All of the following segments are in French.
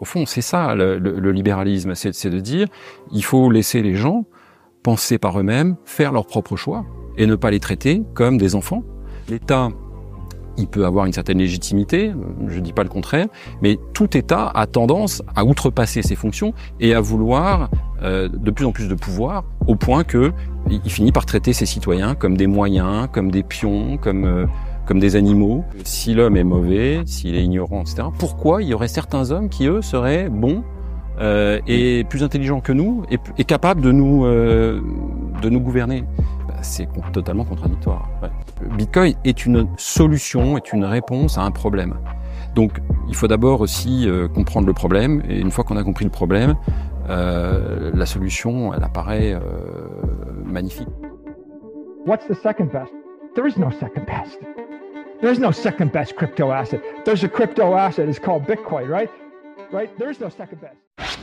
Au fond, c'est ça le, libéralisme, c'est de dire il faut laisser les gens penser par eux-mêmes, faire leurs propres choix et ne pas les traiter comme des enfants. L'État, il peut avoir une certaine légitimité, je ne dis pas le contraire, mais tout État a tendance à outrepasser ses fonctions et à vouloir euh, de plus en plus de pouvoir au point que il finit par traiter ses citoyens comme des moyens, comme des pions, comme euh, comme des animaux. Si l'homme est mauvais, s'il est ignorant, etc., pourquoi il y aurait certains hommes qui, eux, seraient bons euh, et plus intelligents que nous et, capable capables de nous, euh, de nous gouverner bah, C'est totalement contradictoire. Bitcoin est une solution, est une réponse à un problème. Donc, il faut d'abord aussi euh, comprendre le problème. Et une fois qu'on a compris le problème, la solution, elle apparaît magnifique. second best? second best. There's no second best crypto asset. There's a crypto asset. It's called Bitcoin, right? Right? There's no second best.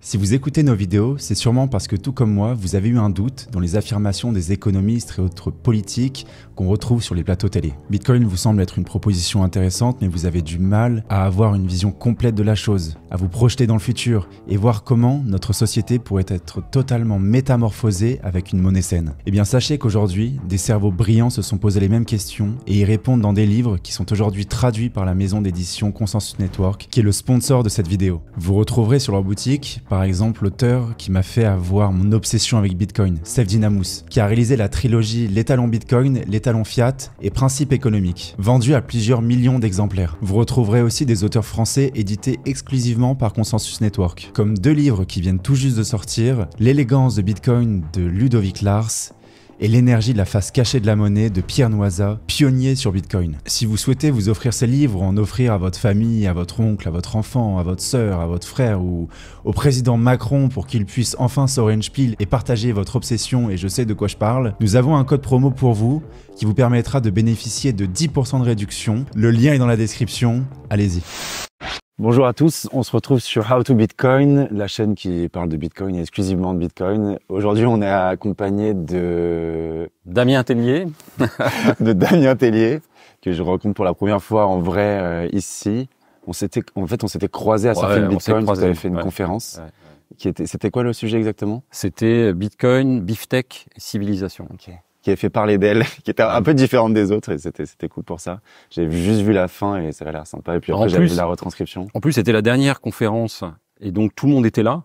Si vous écoutez nos vidéos, c'est sûrement parce que tout comme moi, vous avez eu un doute dans les affirmations des économistes et autres politiques qu'on retrouve sur les plateaux télé. Bitcoin vous semble être une proposition intéressante, mais vous avez du mal à avoir une vision complète de la chose, à vous projeter dans le futur et voir comment notre société pourrait être totalement métamorphosée avec une monnaie saine. Eh bien sachez qu'aujourd'hui, des cerveaux brillants se sont posés les mêmes questions et y répondent dans des livres qui sont aujourd'hui traduits par la maison d'édition Consensus Network, qui est le sponsor de cette vidéo. Vous retrouverez sur leur boutique par exemple l'auteur qui m'a fait avoir mon obsession avec Bitcoin, Steve Dinamous, qui a réalisé la trilogie L'étalon Bitcoin, L'étalon Fiat et Principes économiques », vendu à plusieurs millions d'exemplaires. Vous retrouverez aussi des auteurs français édités exclusivement par Consensus Network, comme deux livres qui viennent tout juste de sortir, L'élégance de Bitcoin de Ludovic Lars et l'énergie de la face cachée de la monnaie de Pierre Noisa, pionnier sur Bitcoin. Si vous souhaitez vous offrir ces livres ou en offrir à votre famille, à votre oncle, à votre enfant, à votre sœur, à votre frère ou au président Macron pour qu'il puisse enfin s'orange pile et partager votre obsession et je sais de quoi je parle, nous avons un code promo pour vous qui vous permettra de bénéficier de 10% de réduction. Le lien est dans la description, allez-y. Bonjour à tous, on se retrouve sur How to Bitcoin, la chaîne qui parle de Bitcoin et exclusivement de Bitcoin. Aujourd'hui, on est accompagné de Damien Tellier, de Damien Tellier que je rencontre pour la première fois en vrai euh, ici. On s'était en fait on s'était croisé à ouais, Surfing Bitcoin, fait une conférence. Qui était c'était quoi le sujet exactement C'était Bitcoin, Biftech, civilisation qui a fait parler d'elle, qui était un ah. peu différente des autres et c'était c'était cool pour ça. J'ai juste vu la fin et ça avait l'air sympa et puis après j'ai vu la retranscription. En plus, c'était la dernière conférence et donc tout le monde était là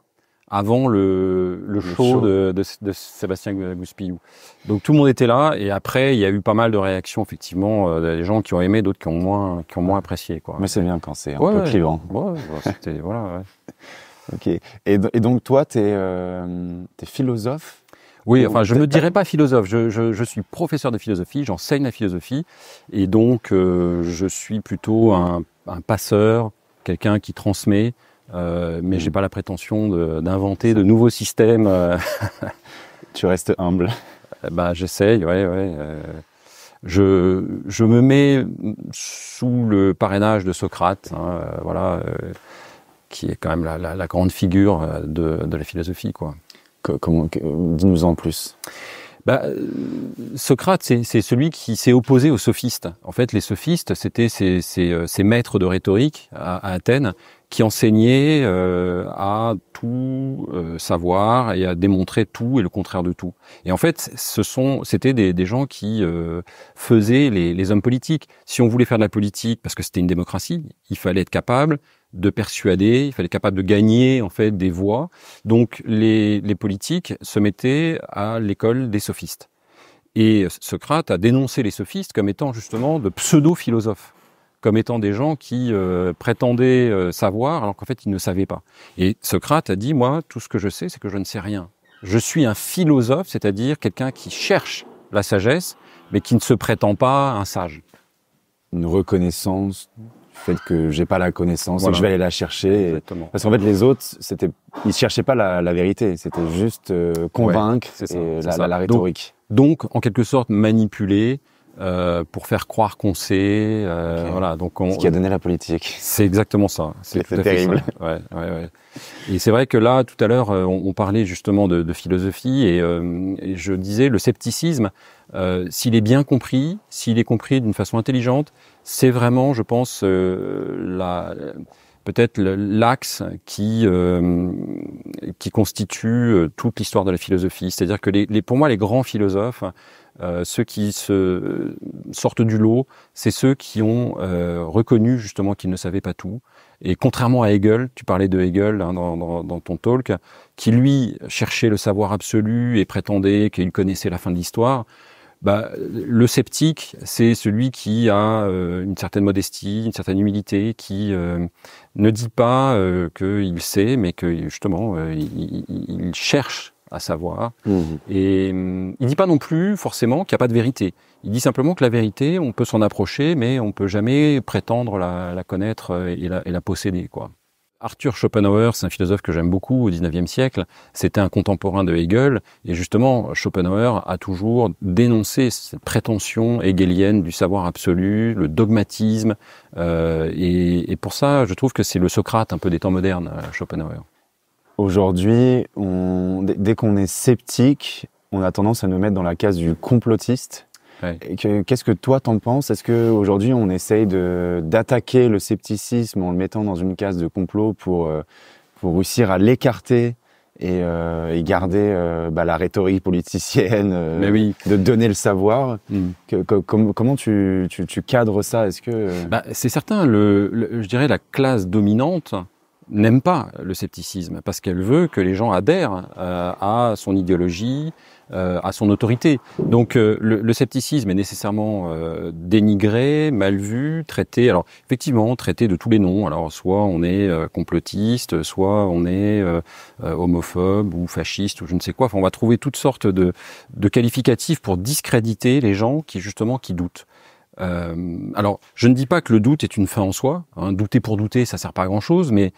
avant le, le, show, De, de, Sébastien Gouspillou. Donc tout le monde était là et après il y a eu pas mal de réactions effectivement euh, des gens qui ont aimé, d'autres qui ont moins qui ont moins apprécié quoi. Mais c'est bien quand c'est un peu clivant. voilà. ok. Et, donc toi tu es, es euh, philosophe oui, enfin, je ne me dirais pas philosophe. Je, je, je suis professeur de philosophie, j'enseigne la philosophie, et donc euh, je suis plutôt un, un passeur, quelqu'un qui transmet, euh, mais j'ai mm. pas la prétention d'inventer de, nouveaux systèmes. Euh. tu restes humble. Euh, bah, j'essaye, ouais, ouais. je, je me mets sous le parrainage de Socrate, hein, voilà, qui est quand même la, la, la grande figure de, de la philosophie, quoi. Dis-nous en plus. Bah, euh, Socrate, c'est celui qui s'est opposé aux sophistes. En fait, les sophistes, c'était ces, euh, maîtres de rhétorique à, Athènes qui enseignaient euh, à tout savoir et à démontrer tout et le contraire de tout. Et en fait, ce sont, c'était des, gens qui faisaient les hommes politiques. Si on voulait faire de la politique, parce que c'était une démocratie, il fallait être capable de persuader, il fallait être capable de gagner en fait des voix. Donc les, politiques se mettaient à l'école des sophistes. Et Socrate a dénoncé les sophistes comme étant justement de pseudo-philosophes, comme étant des gens qui euh, prétendaient euh, savoir alors qu'en fait ils ne savaient pas. Et Socrate a dit, moi, tout ce que je sais, c'est que je ne sais rien. Je suis un philosophe, c'est-à-dire quelqu'un qui cherche la sagesse, mais qui ne se prétend pas un sage. Une reconnaissance fait que j'ai pas la connaissance, et que je vais aller la chercher. Parce qu'en fait, les autres, c'était, ils cherchaient pas la, la vérité, c'était juste euh, convaincre, c'est la, la, rhétorique. donc, en quelque sorte, manipuler, euh, pour faire croire qu'on sait. Euh, Voilà, donc ce qui a donné la politique. C'est exactement ça. Hein. C'est terrible. Ouais, ouais, ouais. Et c'est vrai que là, tout à l'heure, euh, on, parlait justement de, de philosophie et, euh, je disais le scepticisme, s'il est bien compris, s'il est compris d'une façon intelligente, c'est vraiment, je pense, la peut-être l'axe qui euh, qui constitue toute l'histoire de la philosophie. C'est-à-dire que les, pour moi, les grands philosophes, euh, ceux qui se sortent du lot, c'est ceux qui ont euh, reconnu justement qu'ils ne savaient pas tout. Et contrairement à Hegel, tu parlais de Hegel hein, dans, ton talk, qui lui cherchait le savoir absolu et prétendait qu'il connaissait la fin de l'histoire, bah, le sceptique, c'est celui qui a euh, une certaine modestie, une certaine humilité, qui ne dit pas euh, qu'il sait, mais que justement, il, cherche à savoir. Mhm. Et il hum, il dit pas non plus forcément qu'il n'y a pas de vérité. Il dit simplement que la vérité, on peut s'en approcher, mais on peut jamais prétendre la, connaître euh, et la, posséder, quoi. Arthur Schopenhauer, c'est un philosophe que j'aime beaucoup au 19e siècle, c'était un contemporain de Hegel, et justement, Schopenhauer a toujours dénoncé cette prétention hegelienne du savoir absolu, le dogmatisme, euh, et pour ça, je trouve que c'est le Socrate un peu des temps modernes, euh, Schopenhauer. Aujourd'hui, dès qu'on est sceptique, on a tendance à nous mettre dans la case du complotiste. Qu'est-ce que toi t'en penses Est-ce qu'aujourd'hui on essaye d'attaquer le scepticisme en le mettant dans une case de complot pour, euh, pour réussir à l'écarter et, euh, garder euh, bah, la rhétorique politicienne, de donner le savoir. Mm. comment tu, tu, tu, cadres ça Est-ce que bah, c'est certain le, je dirais la classe dominante n'aime pas le scepticisme parce qu'elle veut que les gens adhèrent euh, à son idéologie, euh, à son autorité. Donc euh, le, scepticisme est nécessairement dénigré, mal vu, traité. Alors effectivement, traité de tous les noms. Alors soit on est complotiste, soit on est homophobe ou fasciste ou je ne sais quoi. Enfin, on va trouver toutes sortes de, de qualificatifs pour discréditer les gens qui justement qui doutent. Euh, alors, je ne dis pas que le doute est une fin en soi. Hein, douter pour douter, ça sert pas à grand chose, mais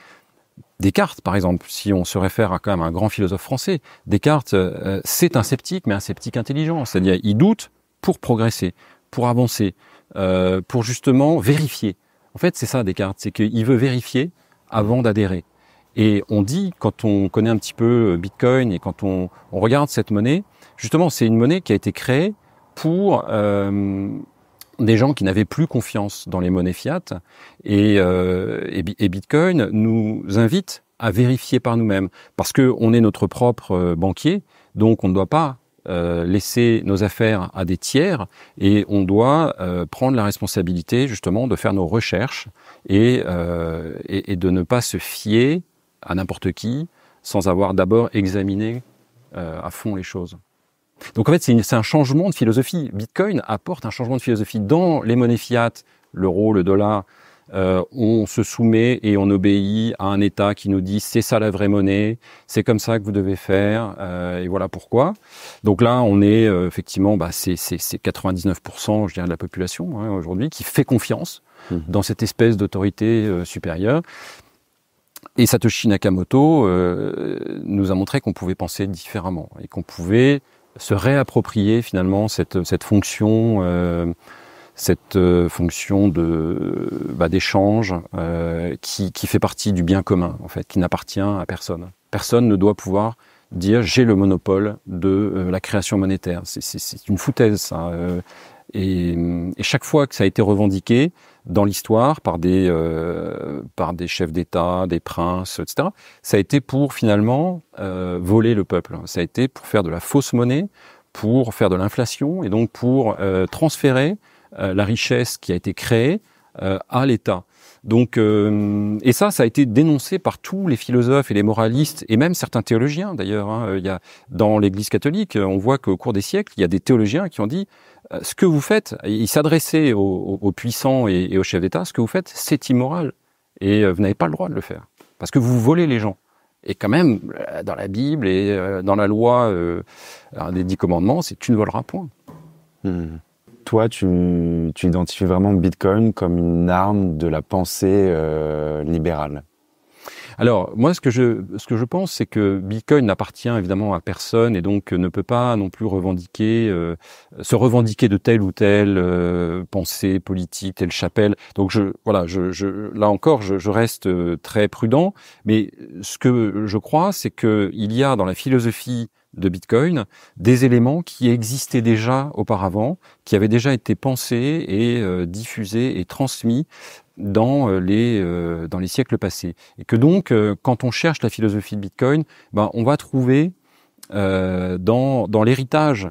Descartes, par exemple, si on se réfère à quand même un grand philosophe français, Descartes, euh, euh, c'est un sceptique, mais un sceptique intelligent. C'est-à-dire, il doute pour progresser, pour avancer, pour justement vérifier. En fait, c'est ça Descartes, c'est qu'il veut vérifier avant d'adhérer. Et on dit, quand on connaît un petit peu Bitcoin et quand on, regarde cette monnaie, justement, c'est une monnaie qui a été créée pour euh, des gens qui n'avaient plus confiance dans les monnaies fiat et, euh, et, Bitcoin nous invite à vérifier par nous-mêmes parce que on est notre propre euh, banquier, donc on ne doit pas euh, laisser nos affaires à des tiers et on doit prendre la responsabilité justement de faire nos recherches et de ne pas se fier à n'importe qui sans avoir d'abord examiné à fond les choses. Donc en fait, c'est un changement de philosophie. Bitcoin apporte un changement de philosophie. Dans les monnaies fiat, l'euro, le dollar, euh, on se soumet et on obéit à un État qui nous dit c'est ça la vraie monnaie, c'est comme ça que vous devez faire, euh, et voilà pourquoi. Donc là, on est euh, effectivement, bah, c'est 99% je dirais, de la population hein, aujourd'hui qui fait confiance mmh. dans cette espèce d'autorité supérieure. Et Satoshi Nakamoto nous a montré qu'on pouvait penser différemment et qu'on pouvait se réapproprier finalement cette, cette fonction, euh, cette euh, fonction de bah, d'échange euh, qui, qui, fait partie du bien commun en fait, qui n'appartient à personne. Personne ne doit pouvoir dire j'ai le monopole de la création monétaire. C'est une foutaise ça. et, chaque fois que ça a été revendiqué, dans l'histoire par des euh, par des chefs d'État, des princes, etc. Ça a été pour finalement euh, voler le peuple. Ça a été pour faire de la fausse monnaie, pour faire de l'inflation et donc pour euh, transférer la richesse qui a été créée euh, à l'État. Donc, euh, et ça, ça a été dénoncé par tous les philosophes et les moralistes, et même certains théologiens d'ailleurs. Hein. Il y a dans l'Église catholique, on voit qu'au cours des siècles, il y a des théologiens qui ont dit euh, ce que vous faites. Ils s'adressaient aux, puissants et, aux chefs d'État. Ce que vous faites, c'est immoral, et vous n'avez pas le droit de le faire parce que vous volez les gens. Et quand même, dans la Bible et dans la loi des dix commandements, c'est tu ne voleras point. Mmh toi, tu, identifies vraiment Bitcoin comme une arme de la pensée euh, libérale alors, moi, ce que je, ce que je pense, c'est que Bitcoin n'appartient évidemment à personne et donc euh, ne peut pas non plus revendiquer, euh, se revendiquer de telle ou telle pensée politique, telle chapelle. Donc, je, voilà, je, là encore, je, je, reste très prudent. Mais ce que je crois, c'est qu'il y a dans la philosophie de Bitcoin des éléments qui existaient déjà auparavant, qui avaient déjà été pensés et euh, diffusés et transmis dans euh, les euh, dans les siècles passés et que donc quand on cherche la philosophie de Bitcoin, ben on va trouver dans dans l'héritage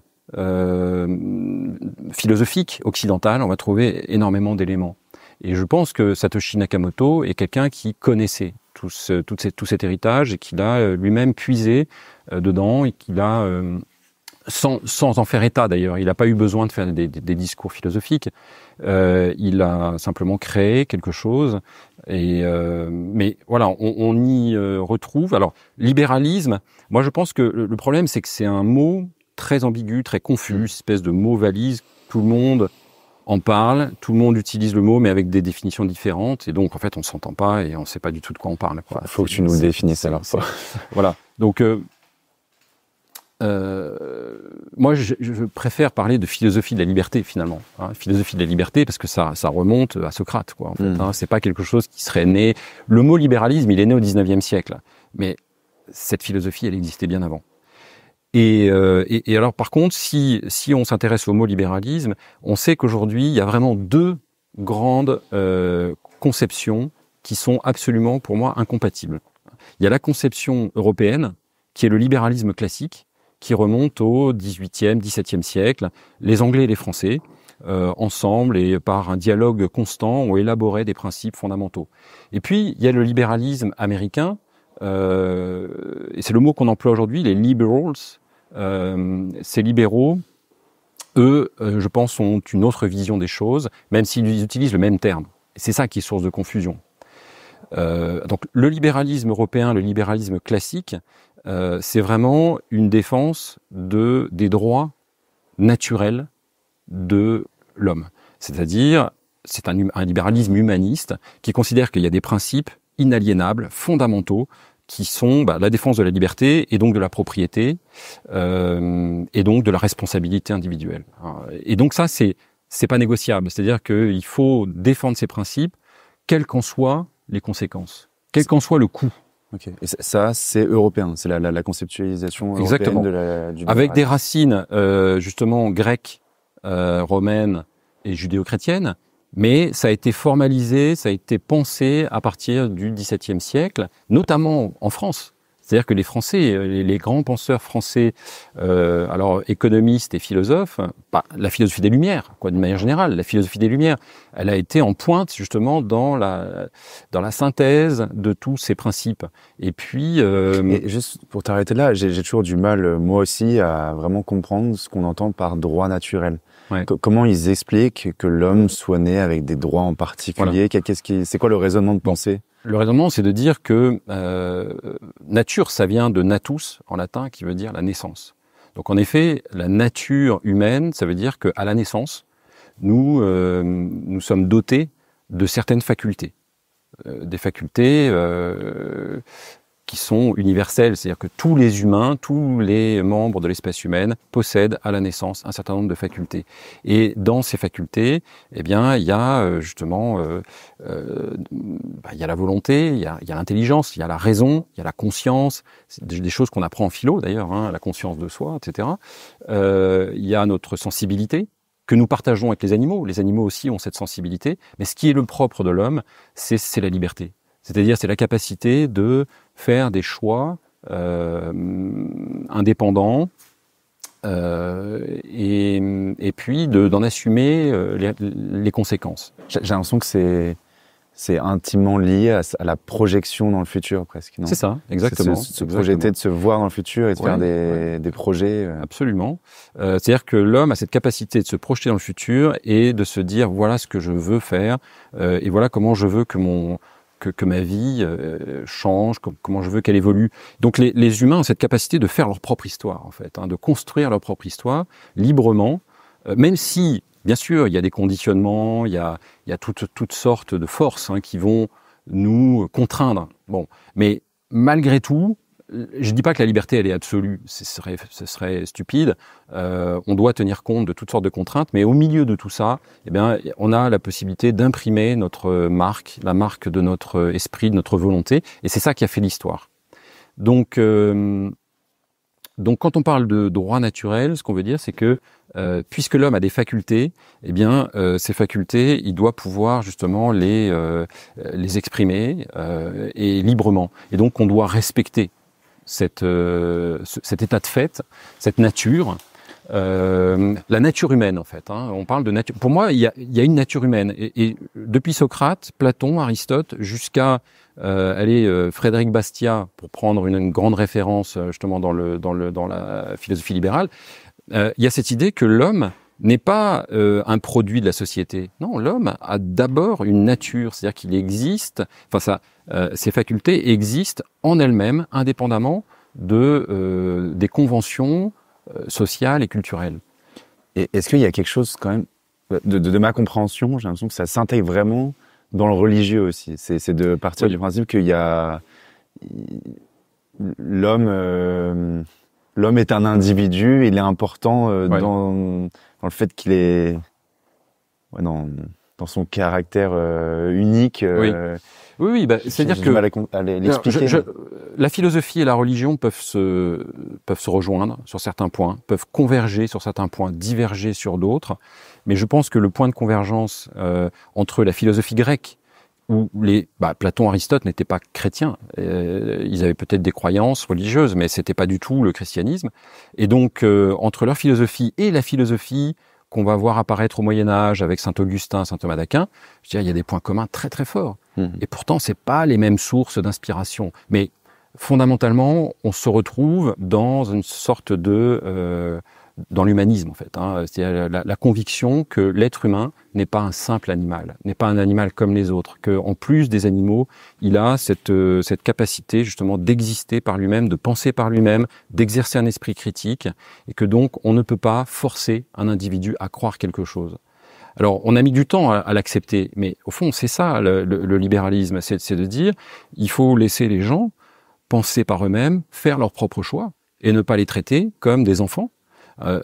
philosophique occidental, on va trouver énormément d'éléments. Et je pense que Satoshi Nakamoto est quelqu'un qui connaissait tout, tout, cet héritage et qui l'a lui-même puisé euh, dedans et qu'il a, euh, sans, sans, en faire état d'ailleurs, il n'a pas eu besoin de faire des, des discours philosophiques, euh, il a simplement créé quelque chose. Et mais voilà, on, on, y retrouve. Alors libéralisme, moi je pense que le problème c'est que c'est un mot très ambigu, très confus, mm. espèce de mot valise. Tout le monde en parle, tout le monde utilise le mot, mais avec des définitions différentes. Et donc, en fait, on s'entend pas et on ne sait pas du tout de quoi on parle. Il faut que tu nous définisses alors. voilà. Donc, euh, moi, je, préfère parler de philosophie de la liberté finalement. Hein. philosophie de la liberté parce que ça, remonte à Socrate, quoi. Hmm. Hein. c'est pas quelque chose qui serait né. Le mot libéralisme, il est né au 19e siècle, mais cette philosophie, elle existait bien avant. Et, euh, alors, par contre, si, on s'intéresse au mot libéralisme, on sait qu'aujourd'hui, il y a vraiment deux grandes euh, conceptions qui sont absolument, pour moi, incompatibles. Il y a la conception européenne, qui est le libéralisme classique, qui remonte au 18e, 17 siècle. Les Anglais et les Français, euh, ensemble et par un dialogue constant, ont élaboré des principes fondamentaux. Et puis, il y a le libéralisme américain, euh, et c'est le mot qu'on emploie aujourd'hui, les liberals. Euh, ces libéraux, eux, je pense, ont une autre vision des choses, même s'ils utilisent le même terme. C'est ça qui est source de confusion. donc le libéralisme européen, le libéralisme classique, euh, c'est vraiment une défense de, des droits naturels de l'homme. C'est-à-dire, c'est un, libéralisme humaniste qui considère qu'il y a des principes inaliénables, fondamentaux, qui sont bah, la défense de la liberté et donc de la propriété euh, et donc de la responsabilité individuelle. Euh, et donc ça, c'est c'est pas négociable. C'est-à-dire qu'il faut défendre ces principes, quelles qu'en soient les conséquences, quel qu'en soit le coût. Et ça, c'est européen, c'est la, conceptualisation européenne de la, du Avec des racines euh, justement grecques, euh, romaines et judéo-chrétiennes, mais ça a été formalisé, ça a été pensé à partir du XVIIe siècle, notamment en France. C'est-à-dire que les Français, euh, les grands penseurs français, euh, alors économistes et philosophes, bah, la philosophie des Lumières, quoi, de manière générale, la philosophie des Lumières, elle a été en pointe justement dans la dans la synthèse de tous ces principes. Et puis, euh, juste pour t'arrêter là, j'ai toujours du mal, moi aussi, à vraiment comprendre ce qu'on entend par droit naturel. Comment ils expliquent que l'homme soit né avec des droits en particulier Qu'est-ce qui, c'est quoi le raisonnement de pensée Le raisonnement, c'est de dire que euh, nature, ça vient de natus en latin, qui veut dire la naissance. Donc en effet, la nature humaine, ça veut dire qu'à la naissance, nous euh, nous sommes dotés de certaines facultés, euh, des facultés sont universelles, c'est-à-dire que tous les humains, tous les membres de l'espèce humaine possèdent à la naissance un certain nombre de facultés. Et dans ces facultés, eh bien, il y a euh, justement, euh, euh, bah, la volonté, il y a l'intelligence, il, y a la raison, il y a la conscience, des, choses qu'on apprend en philo d'ailleurs, hein, la conscience de soi, etc. il y a notre sensibilité, que nous partageons avec les animaux. Les animaux aussi ont cette sensibilité, mais ce qui est le propre de l'homme, c'est la liberté. C'est-à-dire, c'est la capacité de faire des choix euh, indépendants euh, et, et, puis d'en assumer euh, les, conséquences. J'ai l'impression que c'est c'est intimement lié à, la projection dans le futur presque. C'est ça, exactement. Se, projeter, de se voir dans le futur et faire des, des, projets. Euh. Absolument. Euh, c'est-à-dire que l'homme a cette capacité de se projeter dans le futur et de se dire voilà ce que je veux faire euh, et voilà comment je veux que mon que, ma vie euh, change, comment je veux qu'elle évolue. Donc les, les, humains ont cette capacité de faire leur propre histoire, en fait, hein, de construire leur propre histoire librement, euh, même si, bien sûr, il y a des conditionnements, il y a, il y a toutes, toutes sortes de forces hein, qui vont nous contraindre. Bon, mais malgré tout, je ne dis pas que la liberté, elle est absolue, ce serait, stupide. Euh, on doit tenir compte de toutes sortes de contraintes, mais au milieu de tout ça, eh bien, on a la possibilité d'imprimer notre marque, la marque de notre esprit, de notre volonté, et c'est ça qui a fait l'histoire. Donc, euh, donc, quand on parle de droit naturel, ce qu'on veut dire, c'est que euh, puisque l'homme a des facultés, eh bien, ces facultés, il doit pouvoir justement les, les exprimer et librement. Et donc, on doit respecter cette, euh, cet état de fait, cette nature, euh, la nature humaine en fait. Hein. On parle de nature. Pour moi, il y a, y a, une nature humaine. Et, depuis Socrate, Platon, Aristote, jusqu'à euh, euh Frédéric Bastiat, pour prendre une, grande référence justement dans, le, dans, le, dans la philosophie libérale, il y a cette idée que l'homme n'est pas un produit de la société. Non, l'homme a d'abord une nature, c'est-à-dire qu'il existe. Enfin, ça, euh, ces facultés existent en elles-mêmes, indépendamment de, euh, des conventions euh, sociales et culturelles. Et est-ce qu'il y a quelque chose quand même de, ma compréhension, j'ai l'impression que ça s'intègre vraiment dans le religieux aussi. C'est de partir du principe qu'il y a l'homme. l'homme est un individu, il est important dans, le fait qu'il est dans, son caractère unique. Oui, oui, bah, c'est-à-dire que la philosophie et la religion peuvent se peuvent se rejoindre sur certains points, peuvent converger sur certains points, diverger sur d'autres. Mais je pense que le point de convergence euh, entre la philosophie grecque où les bah, Platon, Aristote n'étaient pas chrétiens. Euh, ils avaient peut-être des croyances religieuses, mais c'était pas du tout le christianisme. Et donc euh, entre leur philosophie et la philosophie qu'on va voir apparaître au Moyen Âge avec Saint Augustin, Saint Thomas d'Aquin, je il y a des points communs très très forts. Mhm. Et pourtant, ce n'est pas les mêmes sources d'inspiration. Mais fondamentalement, on se retrouve dans une sorte de euh, dans l'humanisme en fait, hein. c'est la, la, conviction que l'être humain n'est pas un simple animal, n'est pas un animal comme les autres, Qu'en plus des animaux, il a euh, cette capacité justement d'exister par lui-même, de penser par lui-même, d'exercer un esprit critique, et que donc on ne peut pas forcer un individu à croire quelque chose. Alors, on a mis du temps à, l'accepter, mais au fond, c'est ça le, libéralisme, c'est de dire, il faut laisser les gens penser par eux-mêmes, faire leurs propres choix, et ne pas les traiter comme des enfants. Euh,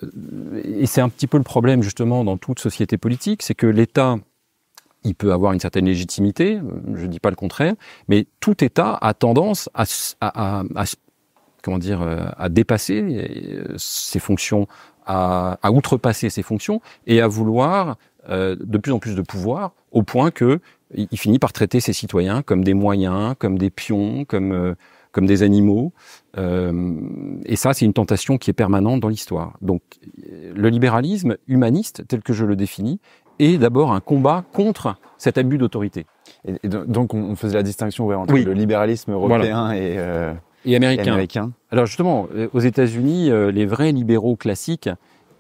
et c'est un petit peu le problème justement dans toute société politique, c'est que l'État, il peut avoir une certaine légitimité, je ne dis pas le contraire, mais tout État a tendance à, comment dire, euh, à dépasser euh, ses fonctions, à, à, outrepasser ses fonctions et à vouloir euh, de plus en plus de pouvoir, au point que il finit par traiter ses citoyens comme des moyens, comme des pions, comme euh, des animaux. Euh, et ça, c'est une tentation qui est permanente dans l'histoire. Donc, le libéralisme humaniste, tel que je le définis, est d'abord un combat contre cet abus d'autorité. Et, donc, on faisait la distinction entre le libéralisme européen et, américain. Alors justement, aux États-Unis, les vrais libéraux classiques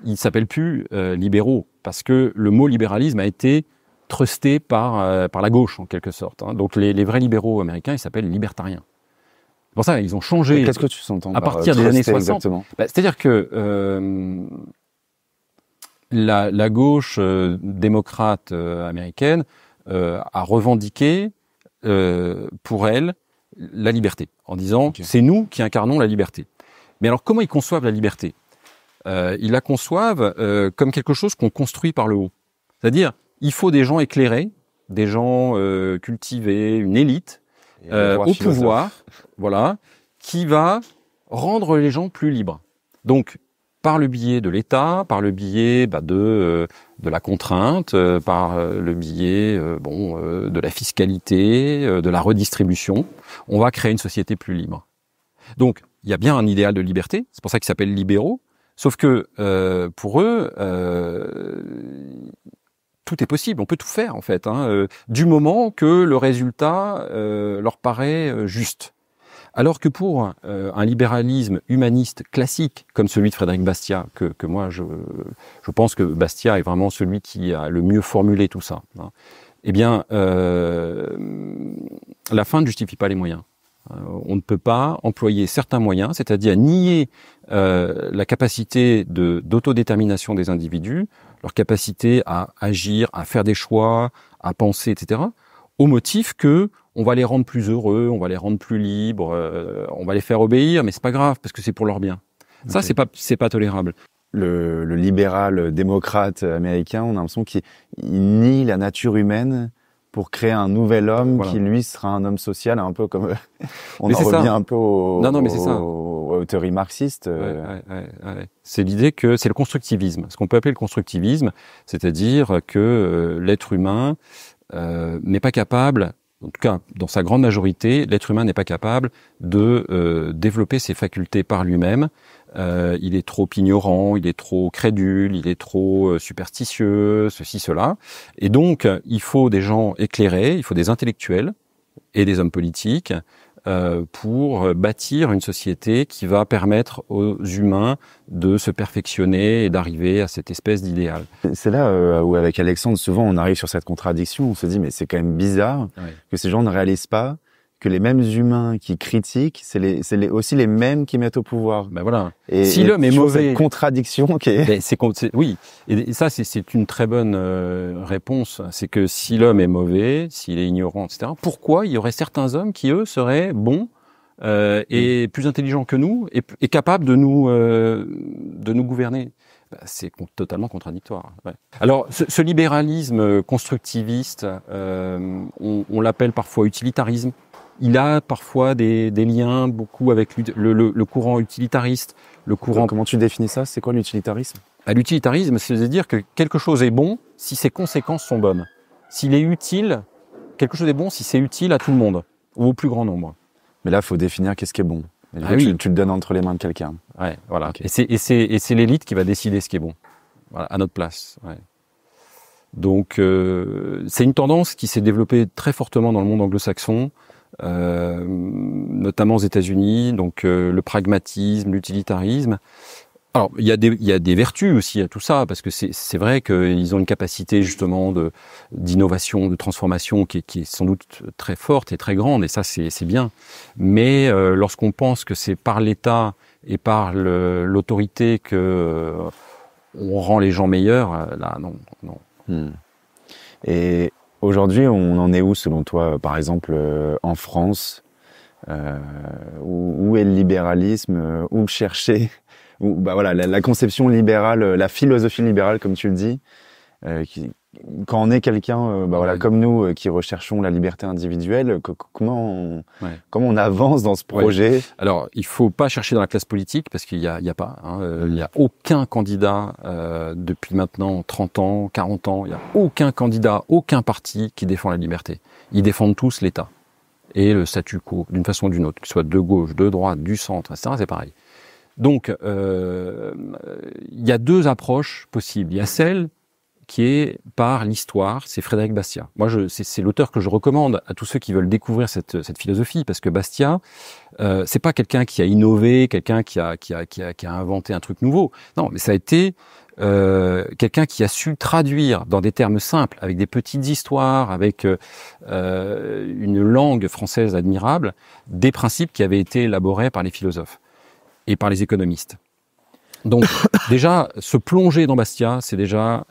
ils ne s'appellent plus euh, libéraux parce que le mot libéralisme a été trusté par, euh, par la gauche en quelque sorte. Hein. Donc les, vrais libéraux américains, ils s'appellent libertariens. C'est pour ça ils ont changé. Qu'est-ce que tu s'entends À euh, partir des années 60. Bah, c'est-à-dire que la, gauche démocrate américaine a revendiqué pour elle la liberté, en disant c'est nous qui incarnons la liberté. Mais alors comment ils conçoivent la liberté euh, ils la conçoivent euh, comme quelque chose qu'on construit par le haut. C'est-à-dire, il faut des gens éclairés, des gens euh, cultivés, une élite au pouvoir, voilà, qui va rendre les gens plus libres. Donc, par le biais de l'État, par le biais bah, de la contrainte, par le biais bon de la fiscalité, de la redistribution, on va créer une société plus libre. Donc, il y a bien un idéal de liberté, c'est pour ça qu'il s'appelle libéraux, Sauf que euh, pour eux, euh, tout est possible, on peut tout faire en fait, hein, euh, du moment que le résultat leur paraît juste. Alors que pour un libéralisme humaniste classique, comme celui de Frédéric Bastiat, que, moi je, je, pense que Bastiat est vraiment celui qui a le mieux formulé tout ça, hein, eh bien, la fin ne justifie pas les moyens. Euh, on ne peut pas employer certains moyens, c'est-à-dire nier euh, la capacité d'autodétermination des individus, leur capacité à agir, à faire des choix, à penser, etc., au motif que on va les rendre plus heureux, on va les rendre plus libres, euh, on va les faire obéir, mais c'est pas grave parce que c'est pour leur bien. Ça, c'est pas c'est pas tolérable. Le, le, libéral démocrate américain, on a l'impression qu'il nie la nature humaine pour créer un nouvel homme qui lui sera un homme social, un peu comme on en revient un peu aux, théories marxistes. c'est l'idée que c'est le constructivisme. Ce qu'on peut appeler le constructivisme, c'est-à-dire que euh, l'être humain euh, n'est pas capable en tout cas dans sa grande majorité, l'être humain n'est pas capable de euh, développer ses facultés par lui-même. Euh, il est trop ignorant, il est trop crédule, il est trop euh, superstitieux, ceci, cela. Et donc, il faut des gens éclairés, il faut des intellectuels et des hommes politiques euh, pour euh, bâtir une société qui va permettre aux humains de se perfectionner et d'arriver à cette espèce d'idéal. C'est là euh, où avec Alexandre, souvent on arrive sur cette contradiction, on se dit mais c'est quand même bizarre que ces gens ne réalisent pas que les mêmes humains qui critiquent, c'est aussi les mêmes qui mettent au pouvoir. Ben voilà. si l'homme est mauvais, contradiction qui ben, oui, et ça c'est une très bonne euh, réponse. C'est que si l'homme est mauvais, s'il est ignorant, etc. Pourquoi il y aurait certains hommes qui eux seraient bons euh, et mm. plus intelligents que nous et, et capables de nous euh, de nous gouverner ben, C'est totalement contradictoire. Hein. Alors ce, libéralisme constructiviste, on l'appelle parfois utilitarisme il a parfois des, liens beaucoup avec le, courant utilitariste, le courant. Comment tu définis ça C'est quoi l'utilitarisme bah, L'utilitarisme, c'est-à-dire que quelque chose est bon si ses conséquences sont bonnes. S'il est utile, quelque chose est bon si c'est utile à tout le monde ou au plus grand nombre. Mais là, il faut définir qu'est-ce qui est bon. Ah tu, le donnes entre les mains de quelqu'un. Ouais, voilà. Et c'est l'élite qui va décider ce qui est bon, à notre place. Donc, euh, c'est une tendance qui s'est développée très fortement dans le monde anglo-saxon euh, notamment aux États-Unis, donc euh, le pragmatisme, l'utilitarisme. Alors, il y, a des, il y a des vertus aussi à tout ça, parce que c'est vrai qu'ils ont une capacité justement de d'innovation, de, transformation qui est, qui est, sans doute très forte et très grande, et ça c'est bien. Mais euh, lorsqu'on pense que c'est par l'État et par l'autorité que euh, on rend les gens meilleurs, là non, non. Hmm. Et Aujourd'hui, on en est où selon toi, par exemple, euh, en France euh, où, est le libéralisme euh, Où chercher où, bah voilà, la, conception libérale, la philosophie libérale, comme tu le dis, qui, quand on est quelqu'un, euh, bah voilà, comme nous, euh, qui recherchons la liberté individuelle, comment, on, comment on avance dans ce projet Alors, il faut pas chercher dans la classe politique parce qu'il n'y a, a pas. Hein, euh, il n'y a aucun candidat depuis maintenant 30 ans, 40 ans. Il n'y a aucun candidat, aucun parti qui défend la liberté. Ils défendent tous l'État et le statu quo d'une façon ou d'une autre, que ce soit de gauche, de droite, du centre, etc. C'est pareil. Donc, il y a deux approches possibles. Il y a celle qui est par l'histoire, c'est Frédéric Bastiat. Moi, c'est l'auteur que je recommande à tous ceux qui veulent découvrir cette, philosophie, parce que Bastiat, euh, c'est pas quelqu'un qui a innové, quelqu'un qui a, inventé un truc nouveau. Non, mais ça a été euh, quelqu'un qui a su traduire dans des termes simples, avec des petites histoires, avec euh, une langue française admirable, des principes qui avaient été élaborés par les philosophes et par les économistes. Donc déjà, se plonger dans Bastia, c'est déjà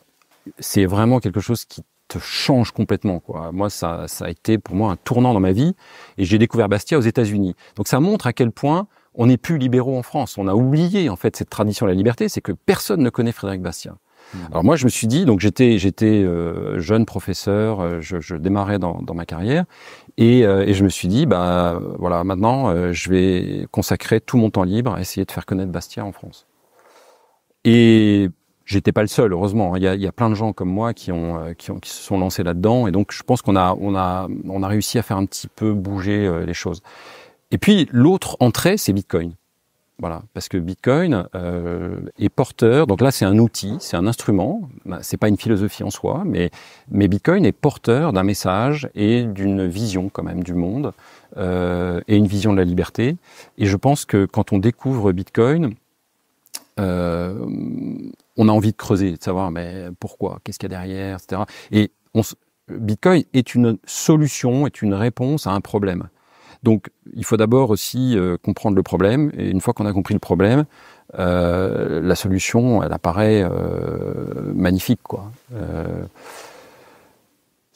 c'est vraiment quelque chose qui te change complètement. Quoi. Moi, ça, a été pour moi un tournant dans ma vie et j'ai découvert Bastia aux États-Unis. Donc ça montre à quel point on n'est plus libéraux en France. On a oublié en fait cette tradition de la liberté, c'est que personne ne connaît Frédéric Bastia. Mmh. Alors moi, je me suis dit, donc j'étais j'étais euh, jeune professeur, euh, je, démarrais dans, ma carrière, euh, et, je me suis dit, bah voilà, maintenant je vais consacrer tout mon temps libre à essayer de faire connaître Bastia en France. Et J'étais pas le seul, heureusement. Il y, a, plein de gens comme moi qui ont euh, qui, ont, qui se sont lancés là-dedans, et donc je pense qu'on a on a on a réussi à faire un petit peu bouger euh, les choses. Et puis l'autre entrée, c'est Bitcoin. Voilà, parce que Bitcoin euh, est porteur. Donc là, c'est un outil, c'est un instrument. Bah, c'est pas une philosophie en soi, mais mais Bitcoin est porteur d'un message et d'une vision quand même du monde euh, et une vision de la liberté. Et je pense que quand on découvre Bitcoin, euh, on a envie de creuser, de savoir mais pourquoi, qu'est-ce qu'il y a derrière, etc. Et on, Bitcoin est une solution, est une réponse à un problème. Donc, il faut d'abord aussi euh, comprendre le problème. Et une fois qu'on a compris le problème, euh, la solution, elle apparaît magnifique, quoi.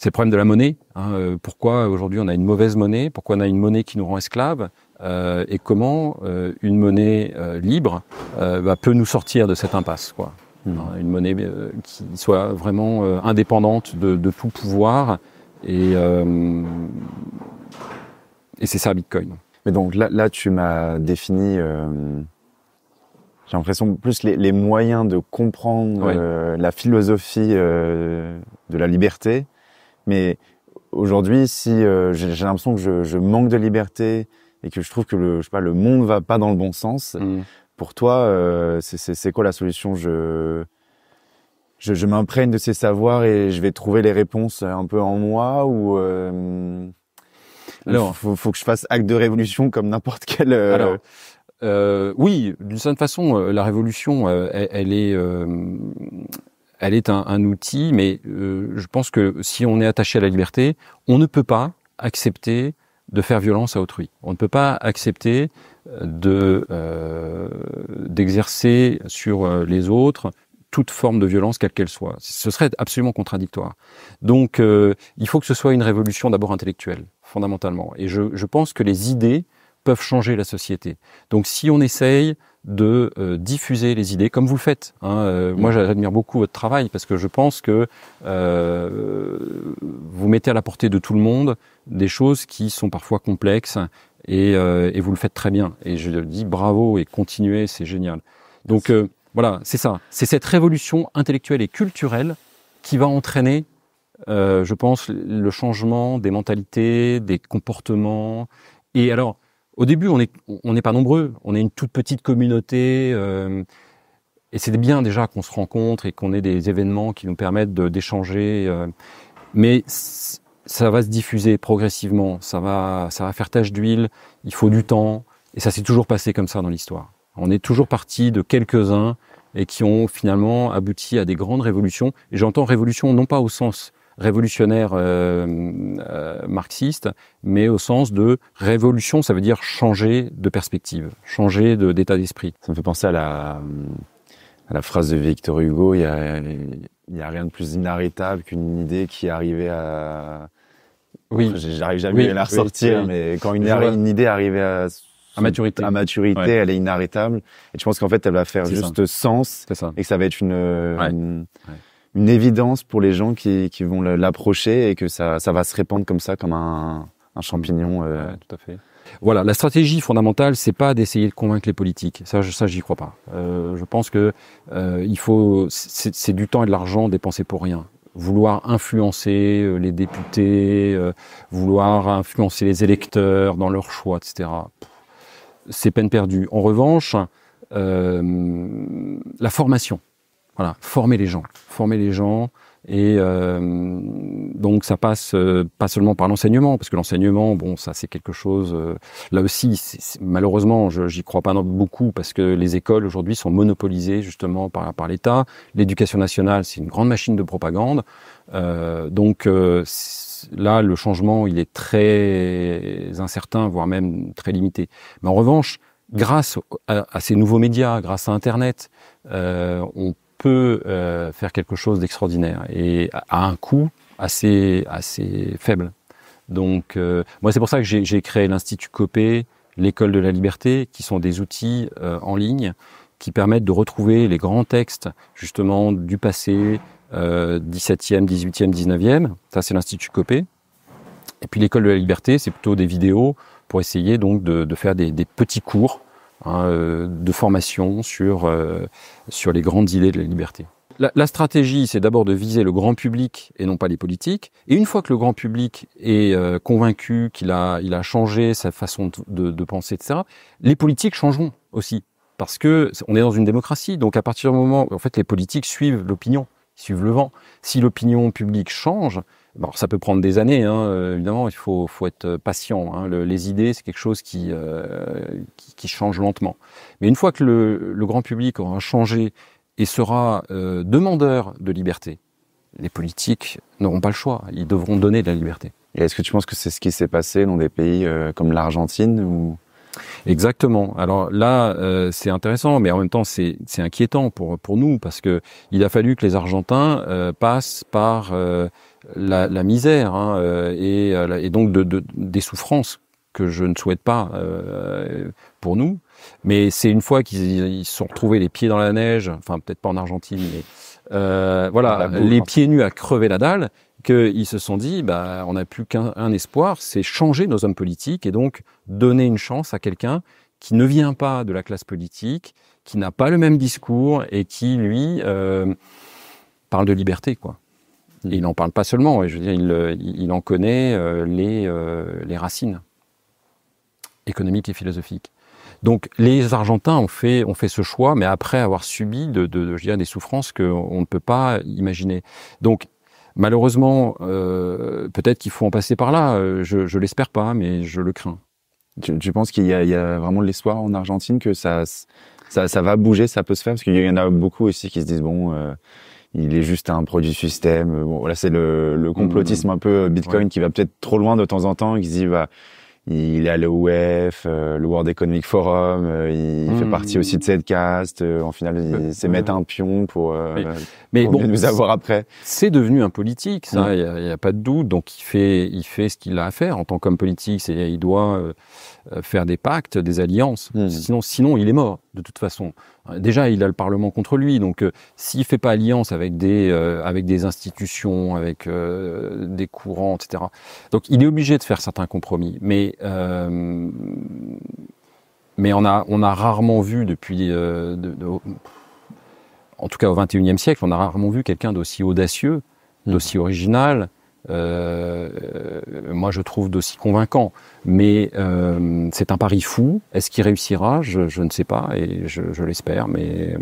C'est le problème de la monnaie. Hein, euh, pourquoi aujourd'hui on a une mauvaise monnaie Pourquoi on a une monnaie qui nous rend esclaves euh, Et comment euh, une monnaie libre bah, peut nous sortir de cette impasse quoi. Hmm. Hein, une monnaie qui soit vraiment indépendante de, tout pouvoir. Et, et c'est ça Bitcoin. Mais donc là, tu m'as défini j'ai l'impression plus les, moyens de comprendre la philosophie de la liberté mais aujourd'hui, si euh, j'ai l'impression que je, manque de liberté et que je trouve que le, je sais pas, le monde va pas dans le bon sens, mm. pour toi, euh, c'est quoi la solution Je, je, m'imprègne de ces savoirs et je vais trouver les réponses un peu en moi ou euh, alors faut, que je fasse acte de révolution comme n'importe quel. oui, d'une certaine façon, la révolution, elle est elle est un, outil, mais euh, je pense que si on est attaché à la liberté, on ne peut pas accepter de faire violence à autrui. On ne peut pas accepter euh, d'exercer sur euh, les autres toute forme de violence, quelle qu'elle soit. Ce serait absolument contradictoire. Donc, il faut que ce soit une révolution d'abord intellectuelle, fondamentalement. Et je, je pense que les idées peuvent changer la société. Donc, si on essaye de euh, diffuser les idées comme vous le faites. Hein. Euh, mm. Moi, j'admire beaucoup votre travail parce que je pense que euh, vous mettez à la portée de tout le monde des choses qui sont parfois complexes et, et vous le faites très bien. Et je dis bravo et continuez, c'est génial. Donc voilà, c'est ça. C'est cette révolution intellectuelle et culturelle qui va entraîner, je pense, le changement des mentalités, des comportements. Et alors, au début, on n'est pas nombreux. On est une toute petite communauté. Euh, et c'est bien déjà qu'on se rencontre et qu'on ait des événements qui nous permettent d'échanger. Euh. mais ça va se diffuser progressivement. Ça va, ça va faire tache d'huile. Il faut du temps. Et ça s'est toujours passé comme ça dans l'histoire. On est toujours parti de quelques-uns et qui ont finalement abouti à des grandes révolutions. Et j'entends révolution non pas au sens révolutionnaire euh, euh, marxiste, mais au sens de révolution, ça veut dire changer de perspective, changer d'état d'esprit. Ça me fait penser à la, euh, à la phrase de Victor Hugo, il n'y a, il a rien de plus inarrêtable qu'une idée qui est arrivée à... Oui. J'arrive jamais à la ressortir, mais quand une, une idée arrivée à à maturité. À maturité, elle est inarrêtable. Et je pense qu'en fait, elle va faire juste sens. Et que ça va être une, une évidence pour les gens qui, qui vont l'approcher et que ça, ça, va se répandre comme ça, comme un, un champignon. Euh, tout à fait. Voilà, la stratégie fondamentale, c'est pas d'essayer de convaincre les politiques. Ça, je, ça, j'y crois pas. Euh, je pense que euh, il faut, c'est du temps et de l'argent dépensé pour rien. Vouloir influencer euh, les députés, euh, vouloir influencer les électeurs dans leurs choix, etc. C'est peine perdue. En revanche, la formation. Voilà, former les gens, former les gens. Et euh, donc ça passe euh, pas seulement par l'enseignement, parce que l'enseignement, bon, ça c'est quelque chose. Euh, là aussi, c'est malheureusement, j'y crois pas beaucoup parce que les écoles aujourd'hui sont monopolisées justement par, par l'État. L'éducation nationale, c'est une grande machine de propagande. Euh, donc là, le changement, il est très incertain, voire même très limité. Mais en revanche, grâce à, à ces nouveaux médias, grâce à Internet, on peut euh, faire quelque chose d'extraordinaire et à un coût assez, assez faible. Donc, euh, moi, c'est pour ça que j'ai créé l'Institut Copé, l'École de la Liberté, qui sont des outils euh, en ligne qui permettent de retrouver les grands textes, justement, du passé, 17e, 18e, 19e. Ça, c'est l'Institut Copé. Et puis, l'École de la Liberté, c'est plutôt des vidéos pour essayer donc de, faire des petits cours Hein, euh, de formation sur, euh, sur les grandes idées de la liberté. La, stratégie, c'est d'abord de viser le grand public et non pas les politiques. Et une fois que le grand public est euh, convaincu qu'il a, il a changé sa façon de, de penser, etc., les politiques changeront aussi parce que on est dans une démocratie. Donc à partir du moment où en fait les politiques suivent l'opinion, suivent le vent, si l'opinion publique change, Bon, ça peut prendre des années, hein, euh, évidemment, il faut, faut être euh, patient. Hein. les idées, c'est quelque chose euh, qui, qui, change lentement. Mais une fois que le, le grand public aura changé et sera demandeur de liberté, les politiques n'auront pas le choix, ils devront donner de la liberté. Et est-ce que tu penses que c'est ce qui s'est passé dans des pays comme l'Argentine ou... Exactement. Alors là, c'est intéressant, mais en même temps, c'est inquiétant pour, pour nous, parce que il a fallu que les Argentins passent par la, misère hein, euh, euh, et, donc de, des souffrances que je ne souhaite pas euh, pour nous. Mais c'est une fois qu'ils se sont retrouvés les pieds dans la neige, enfin peut-être pas en Argentine, mais voilà, les hein. pieds nus à crever la dalle, qu'ils se sont dit, bah, on n'a plus qu'un espoir, c'est changer nos hommes politiques et donc donner une chance à quelqu'un qui ne vient pas de la classe politique, qui n'a pas le même discours et qui, lui, parle de liberté, quoi il n'en parle pas seulement, je veux dire, il, euh, en connaît euh, euh, les, racines économiques et philosophiques. Donc les Argentins ont fait, fait ce choix, mais après avoir subi de, de, des souffrances qu'on ne peut pas imaginer. Donc malheureusement, peut-être qu'il faut en passer par là, je ne l'espère pas, mais je le crains. Tu, pense penses qu'il y, a vraiment de l'espoir en Argentine, que ça, ça, ça, va bouger, ça peut se faire Parce qu'il y en a beaucoup aussi qui se disent, bon il est juste un produit système. Bon, voilà, c'est le, le, complotisme mm. un peu euh, Bitcoin qui va peut-être trop loin de temps en temps, Il dit bah il est à l'OEF, euh, le World Economic Forum, euh, il mm. fait partie aussi de cette caste. en final, il s'est mis mettre un pion pour, mais, bon, nous avoir après. C'est devenu un politique, ça, mm. il n'y a, pas de doute. Donc il fait, il fait ce qu'il a à faire en tant qu'homme politique. il doit faire des pactes, des alliances. Sinon, sinon, il est mort de toute façon. Déjà, il a le Parlement contre lui, donc euh, s'il ne fait pas alliance avec des, euh, institutions, avec euh, des courants, etc. Donc il est obligé de faire certains compromis, mais, mais on, a, rarement vu depuis... en tout cas au XXIe siècle, on a rarement vu quelqu'un d'aussi audacieux, d'aussi original, euh, euh, moi je trouve d'aussi convaincant. Mais euh, c'est un pari fou. Est-ce qu'il réussira je, je, ne sais pas et je, je l'espère, mais euh,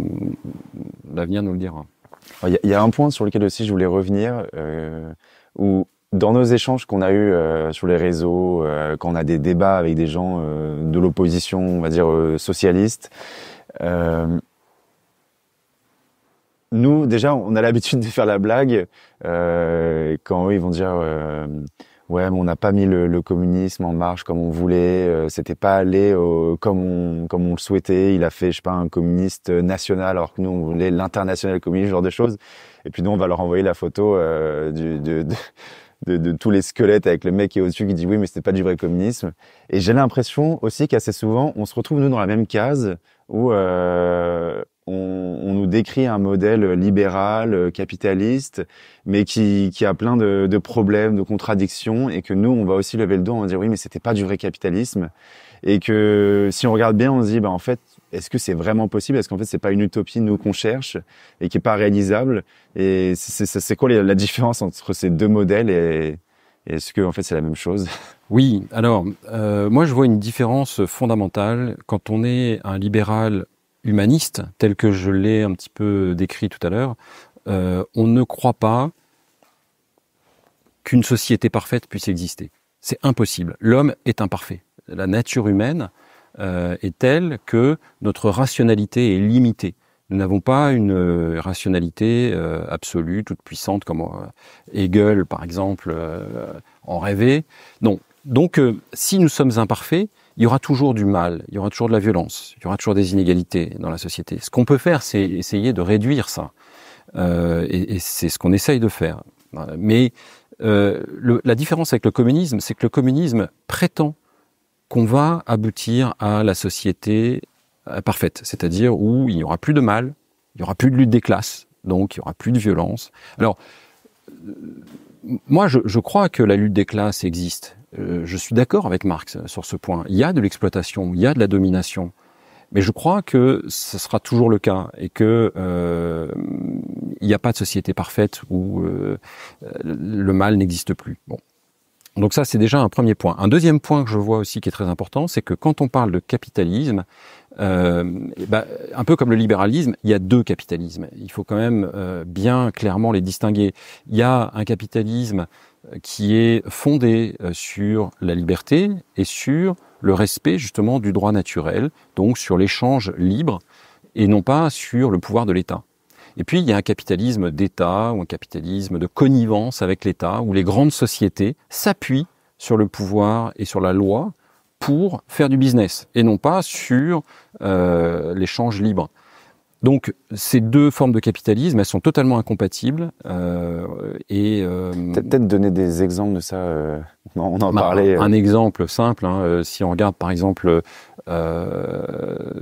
l'avenir nous le dira. Il y, a un point sur lequel aussi je voulais revenir, euh, où dans nos échanges qu'on a eu sur les réseaux, quand on a des débats avec des gens de l'opposition, on va dire socialiste, nous, déjà, on a l'habitude de faire la blague euh, quand eux, ils vont dire euh, ouais, mais on n'a pas mis le, le, communisme en marche comme on voulait, euh, c'était pas allé euh, comme on comme on le souhaitait. Il a fait, je sais pas, un communiste national, alors que nous, on voulait l'international communiste, ce genre de choses. Et puis nous, on va leur envoyer la photo du, de, de, de, tous les squelettes avec le mec qui est au-dessus qui dit oui, mais c'était pas du vrai communisme. Et j'ai l'impression aussi qu'assez souvent, on se retrouve nous dans la même case où euh, on, nous décrit un modèle libéral, euh, capitaliste, mais qui, a plein de, problèmes, de contradictions, et que nous, on va aussi lever le dos, on va dire oui, mais c'était pas du vrai capitalisme, et que si on regarde bien, on se dit bah en fait, est-ce que c'est vraiment possible Est-ce qu'en fait, c'est pas une utopie nous qu'on cherche et qui est pas réalisable Et c'est quoi la différence entre ces deux modèles et, est-ce que en fait, c'est la même chose Oui. Alors, euh, moi, je vois une différence fondamentale quand on est un libéral humaniste, tel que je l'ai un petit peu décrit tout à l'heure, euh, on ne croit pas qu'une société parfaite puisse exister. C'est impossible. L'homme est imparfait. La nature humaine euh, est telle que notre rationalité est limitée. Nous n'avons pas une euh, rationalité absolue, toute puissante, comme Hegel, par exemple, en rêvait. Donc, si nous sommes imparfaits, il y aura toujours du mal, il y aura toujours de la violence, il y aura toujours des inégalités dans la société. Ce qu'on peut faire, c'est essayer de réduire ça. Euh, et, c'est ce qu'on essaye de faire. Mais euh, la différence avec le communisme, c'est que le communisme prétend qu'on va aboutir à la société euh, parfaite, c'est-à-dire où il n'y aura plus de mal, il n'y aura plus de lutte des classes, donc il n'y aura plus de violence. Alors, moi, je, crois que la lutte des classes existe. Euh, je suis d'accord avec Marx sur ce point. Il y a de l'exploitation, il y a de la domination. Mais je crois que ce sera toujours le cas et que euh, il n'y a pas de société parfaite où euh, le mal n'existe plus. Donc ça, c'est déjà un premier point. Un deuxième point que je vois aussi qui est très important, c'est que quand on parle de capitalisme, eh ben, un peu comme le libéralisme, il y a deux capitalismes. Il faut quand même bien clairement les distinguer. Il y a un capitalisme qui est fondée euh, sur la liberté et sur le respect justement du droit naturel, donc sur l'échange libre et non pas sur le pouvoir de l'État. Et puis, il y a un capitalisme d'État ou un capitalisme de connivence avec l'État, où les grandes sociétés s'appuient sur le pouvoir et sur la loi pour faire du business, et non pas sur euh, l'échange libre. Donc ces deux formes de capitalisme, elles sont totalement incompatibles. Euh, et euh, peut-être donner des exemples de ça. Euh, on en bah, parlait. Un exemple simple. Hein, si on regarde par exemple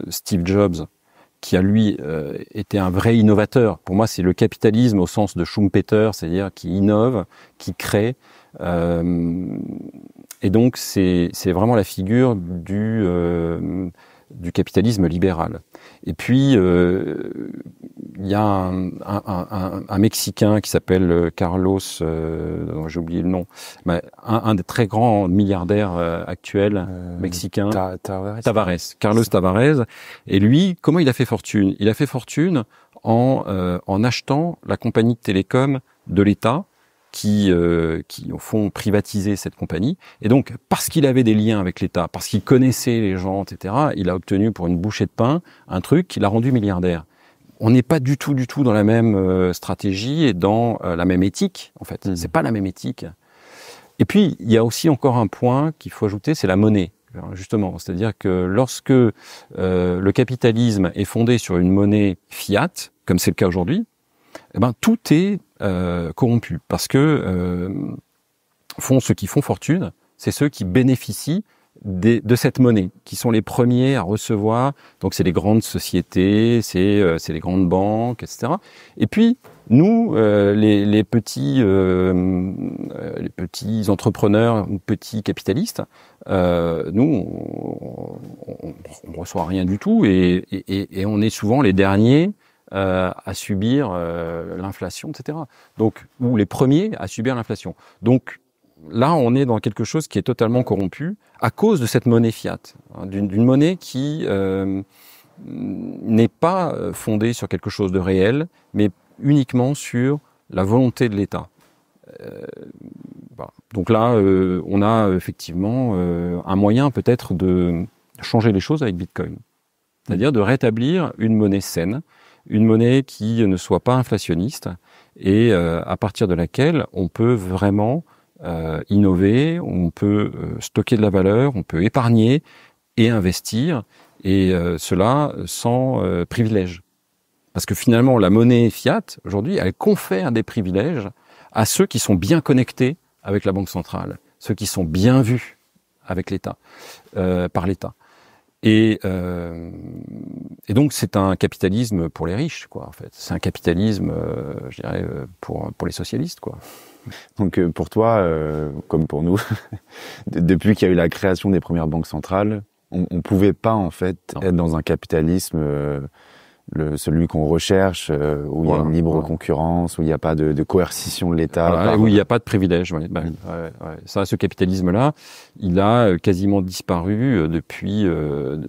Steve Jobs, qui a lui été un vrai innovateur. Pour moi, c'est le capitalisme au sens de Schumpeter, c'est-à-dire qui innove, qui crée. et donc c'est vraiment la figure du capitalisme libéral. Et puis, euh, il y a un, un, un, un Mexicain qui s'appelle euh, Carlos, euh, j'ai oublié le nom, un, des très grands milliardaires euh, actuels mexicains, Tavares, Carlos Tavares. Et lui, comment il a fait fortune Il a fait fortune en, en achetant la compagnie de télécom de l'État qui, euh, qui au fond privatisé cette compagnie. Et donc, parce qu'il avait des liens avec l'État, parce qu'il connaissait les gens, etc., il a obtenu pour une bouchée de pain un truc qui l'a rendu milliardaire. On n'est pas du tout, du tout dans la même euh, stratégie et dans euh, la même éthique, en fait. Mmh. C'est pas la même éthique. Et puis, il y a aussi encore un point qu'il faut ajouter, c'est la monnaie justement. C'est-à-dire que lorsque euh, le capitalisme est fondé sur une monnaie fiat, comme c'est le cas aujourd'hui, eh ben, tout est euh, corrompu parce que euh, font ceux qui font fortune, c'est ceux qui bénéficient des, de cette monnaie, qui sont les premiers à recevoir. Donc c'est les grandes sociétés, c'est euh, les grandes banques, etc. Et puis nous, euh, les, les, petits, euh, petits entrepreneurs ou petits capitalistes, nous on, ne reçoit rien du tout et, et, et on est souvent les derniers euh, à subir euh, l'inflation, etc. Donc, ou les premiers à subir l'inflation. Donc, là, on est dans quelque chose qui est totalement corrompu à cause de cette monnaie fiat, hein, d'une monnaie qui euh, n'est pas fondée sur quelque chose de réel, mais uniquement sur la volonté de l'État. Donc là, on a effectivement un moyen peut-être de changer les choses avec Bitcoin, c'est-à-dire de rétablir une monnaie saine une monnaie qui ne soit pas inflationniste et euh, à partir de laquelle on peut vraiment euh, innover, on peut euh, stocker de la valeur, on peut épargner et investir, et cela sans privilège. Parce que finalement, la monnaie fiat, aujourd'hui, elle confère des privilèges à ceux qui sont bien connectés avec la Banque centrale, ceux qui sont bien vus avec l'État, par l'État. Et, euh, et donc c'est un capitalisme pour les riches, quoi. En fait, c'est un capitalisme, euh, je dirais, euh, pour pour les socialistes, quoi. Donc pour toi, comme pour nous, depuis qu'il y a eu la création des premières banques centrales, on, ne pouvait pas en fait être dans un capitalisme le, celui qu'on recherche, euh, où il y a une libre concurrence, où il n'y a pas de, coercition de l'État. où il n'y a pas de privilèges. Bah, mm. Ouais. ça, ce capitalisme-là, il a euh, quasiment disparu euh, depuis,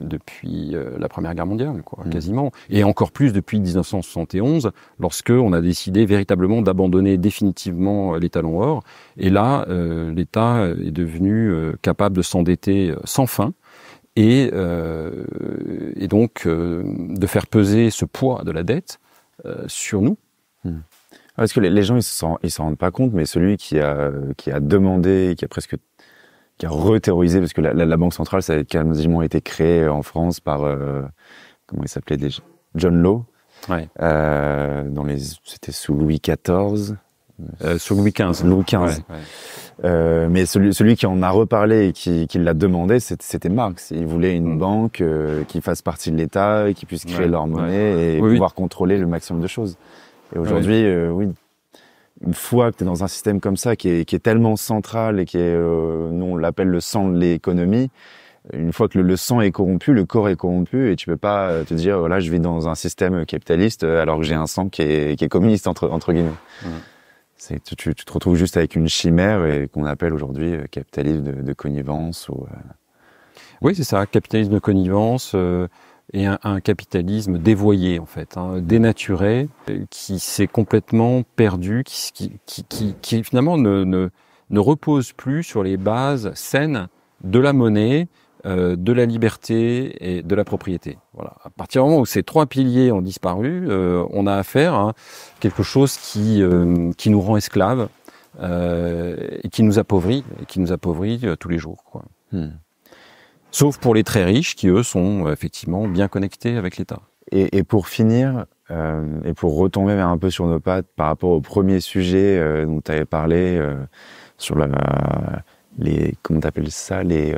depuis la Première Guerre mondiale, mm. quasiment. Et encore plus depuis 1971, lorsque on a décidé véritablement d'abandonner définitivement l'État or. Et là, l'État est devenu capable de s'endetter sans fin euh, et, donc euh, de faire peser ce poids de la dette euh, sur nous. Hmm. Ah, parce que les, gens, ils s'en s'en rendent pas compte, mais celui qui a qui a demandé, qui a presque qui a parce que la, banque centrale, ça a quasiment été créée en France par comment il s'appelait déjà John Law. dans les c'était sous Louis XIV. sous Louis XV. Louis XV. Euh, mais celui, celui qui en a reparlé et qui, qui l'a demandé, c'était Marx. Il voulait une mm. banque euh, qui fasse partie de l'État, qui puisse créer leur monnaie et pouvoir contrôler le maximum de choses. Et aujourd'hui, euh, oui. une fois que tu es dans un système comme ça, qui est, qui est tellement central et qui est, nous on l'appelle le sang de l'économie, une fois que le, sang est corrompu, le corps est corrompu et tu peux pas te dire, voilà, je vis dans un système capitaliste alors que j'ai un sang qui est, qui est communiste, entre, entre guillemets tu, te retrouves juste avec une chimère et qu'on appelle aujourd'hui euh, capitalisme de, connivence ou. Euh, oui, c'est ça, capitalisme de connivence euh, et un, capitalisme dévoyé en fait, hein, dénaturé, qui s'est complètement perdu, qui, qui, qui, qui, qui finalement ne, ne, ne repose plus sur les bases saines de la monnaie euh, de la liberté et de la propriété. Voilà. À partir du moment où ces trois piliers ont disparu, euh, on a affaire à quelque chose qui, euh, qui nous rend esclaves et qui nous appauvrit, qui nous appauvrit tous les jours. Hmm. Sauf pour les très riches qui, eux, sont effectivement bien connectés avec l'État. Et, pour finir, et pour retomber un peu sur nos pattes par rapport au premier sujet dont tu avais parlé, sur les, comment 'appelles ça, les...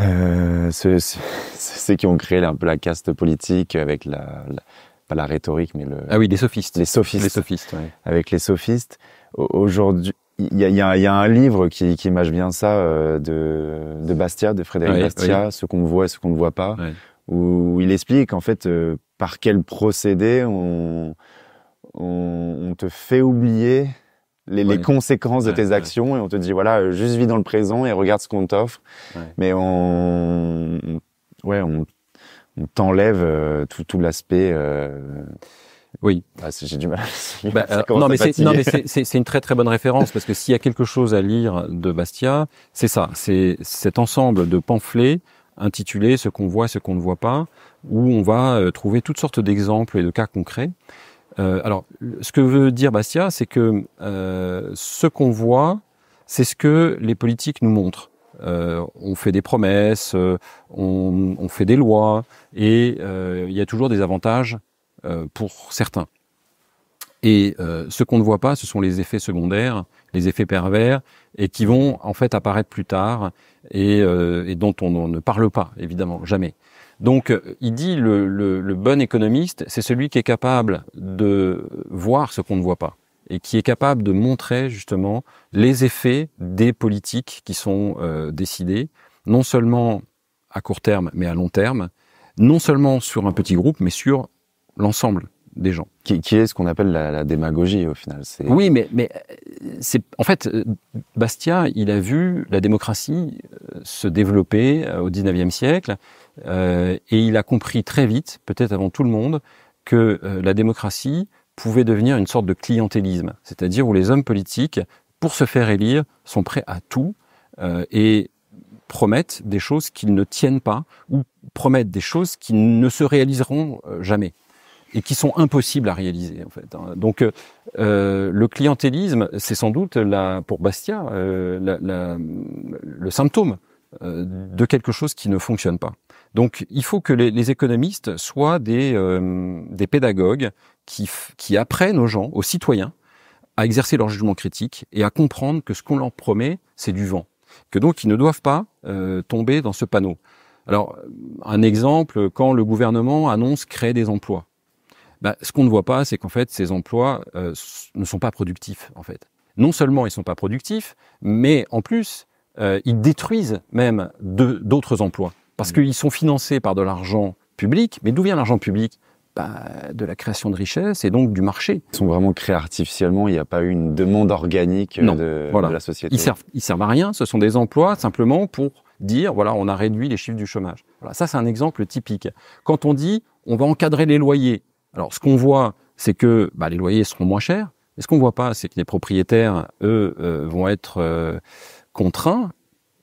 Euh, ceux, qui ont créé un peu la caste politique avec la, la, pas la rhétorique, mais le ah oui, les sophistes, les sophistes, les sophistes, ouais. avec les sophistes. Aujourd'hui, il y a, y, a, y a, un livre qui, qui image bien ça euh, de, de, Bastia, de Frédéric Bastia, ce qu'on voit et ce qu'on ne voit pas, où il explique en fait euh, par quel procédé on, on, on te fait oublier les, conséquences de tes actions et on te dit voilà, euh, juste vis dans le présent et regarde ce qu'on t'offre. Mais on, ouais, on, on t'enlève euh, tout, tout l'aspect. Euh, oui. Ah, j'ai du mal. Bah, non, mais non, mais c'est une très très bonne référence parce que s'il y a quelque chose à lire de Bastia, c'est ça, c'est cet ensemble de pamphlets intitulés Ce qu'on voit, ce qu'on ne voit pas, où on va trouver toutes sortes d'exemples et de cas concrets. Euh, alors, ce que veut dire Bastia, c'est que euh, ce qu'on voit, c'est ce que les politiques nous montrent. Euh, on fait des promesses, on, fait des lois, et il y a toujours des avantages pour certains. Et ce qu'on ne voit pas, ce sont les effets secondaires, les effets pervers, et qui vont en fait apparaître plus tard, et, dont on, ne parle pas, évidemment, jamais. Donc, euh, il dit le, bon économiste, c'est celui qui est capable de voir ce qu'on ne voit pas et qui est capable de montrer justement les effets des politiques qui sont euh, décidées, non seulement à court terme, mais à long terme, non seulement sur un petit groupe, mais sur l'ensemble des gens. Qui, est ce qu'on appelle la, démagogie au final. Oui, mais, euh, c'est en fait Bastia, il a vu la démocratie se développer au 19e siècle euh, et il a compris très vite, peut-être avant tout le monde, que euh, la démocratie pouvait devenir une sorte de clientélisme, c'est-à-dire où les hommes politiques, pour se faire élire, sont prêts à tout euh, et promettent des choses qu'ils ne tiennent pas ou promettent des choses qui ne se réaliseront jamais et qui sont impossibles à réaliser en fait. Hein. Donc euh, le clientélisme, c'est sans doute la, pour Bastia euh, la, la, le symptôme de quelque chose qui ne fonctionne pas. Donc il faut que les, économistes soient des, euh, pédagogues qui, apprennent aux gens, aux citoyens, à exercer leur jugement critique et à comprendre que ce qu'on leur promet, c'est du vent. Que donc ils ne doivent pas euh, tomber dans ce panneau. Alors, un exemple, quand le gouvernement annonce créer des emplois, bah, ce qu'on ne voit pas, c'est qu'en fait, ces emplois euh, ne sont pas productifs. En fait, non seulement ils sont pas productifs, mais en plus, ils détruisent même d'autres emplois. Parce mm. qu'ils sont financés par de l'argent public. Mais d'où vient l'argent public bah, de la création de richesses et donc du marché. Ils sont vraiment créés artificiellement, il n'y a pas eu une demande organique de, la société. Ils servent, servent à rien, ce sont des emplois simplement pour dire, voilà, on a réduit les chiffres du chômage. Voilà, ça c'est un exemple typique. Quand on dit, on va encadrer les loyers, alors ce qu'on voit, c'est que bah, les loyers seront moins chers, mais ce qu'on voit pas, c'est que les propriétaires, eux, euh, vont être euh, contraints